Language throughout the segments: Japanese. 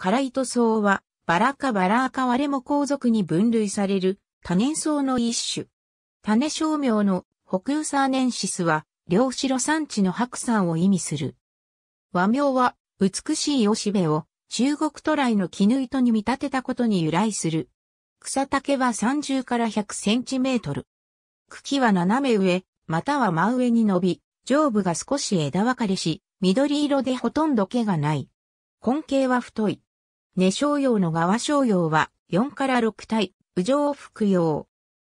辛ト草は、バラかバラー割れも皇族に分類される多年草の一種。種商名の北ウサーネンシスは、両白産地の白山を意味する。和名は、美しいおしべを中国都来の絹糸に見立てたことに由来する。草丈は30から100センチメートル。茎は斜め上、または真上に伸び、上部が少し枝分かれし、緑色でほとんど毛がない。根茎は太い。根商用の側商用は4から6体、右上服用。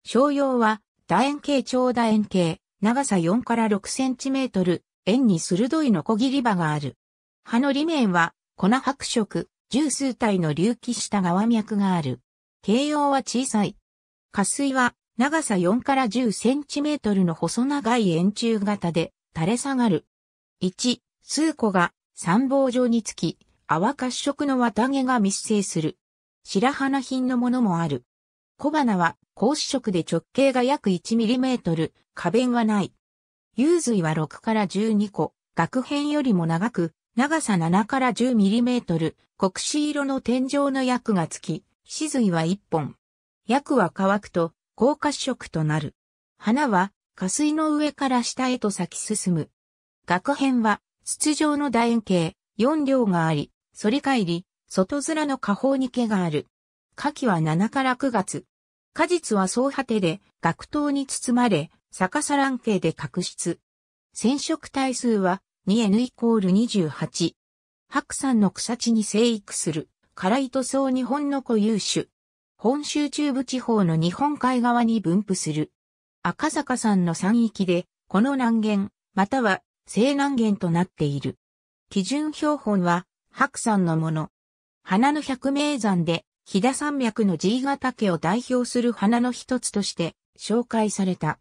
商用は楕円形長楕円形、長さ4から6センチメートル、円に鋭いノコギリ刃がある。葉の裏面は粉白色、十数体の隆起した側脈がある。形容は小さい。下水は長さ4から10センチメートルの細長い円柱型で垂れ下がる。1、数個が三棒状につき、泡褐色の綿毛が密生する。白花品のものもある。小花は格子色で直径が約1トル、花弁はない。幽髄は6から12個、額辺よりも長く、長さ7から1 0トル、黒子色の天井の薬がつき、脂髄は1本。薬は乾くと、高褐色となる。花は、下水の上から下へと咲き進む。額辺は、筒状の楕円形、4両があり、反り返り、外面の下方に毛がある。夏季は7から9月。果実は総果てで、学頭に包まれ、逆さ卵形で角質。染色体数は 2N イコール28。白山の草地に生育する、辛い塗装日本の固有種。本州中部地方の日本海側に分布する。赤坂山の山域で、この南限、または西南限となっている。基準標本は、白山のもの。花の百名山で、飛騨山脈の G ヶ岳を代表する花の一つとして紹介された。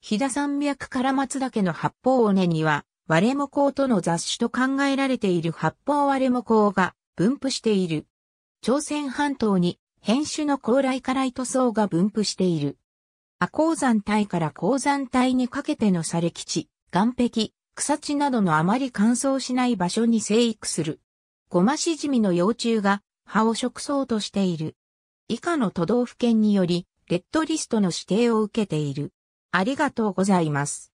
飛騨山脈から松岳の八方尾根には、割れ藻鋼との雑種と考えられている八方割れ藻鋼が分布している。朝鮮半島に変種の高麗から糸層が分布している。阿鉱山帯から鉱山帯にかけての砂礫地、岩壁、草地などのあまり乾燥しない場所に生育する。ゴマシジミの幼虫が葉を食そうとしている。以下の都道府県により、レッドリストの指定を受けている。ありがとうございます。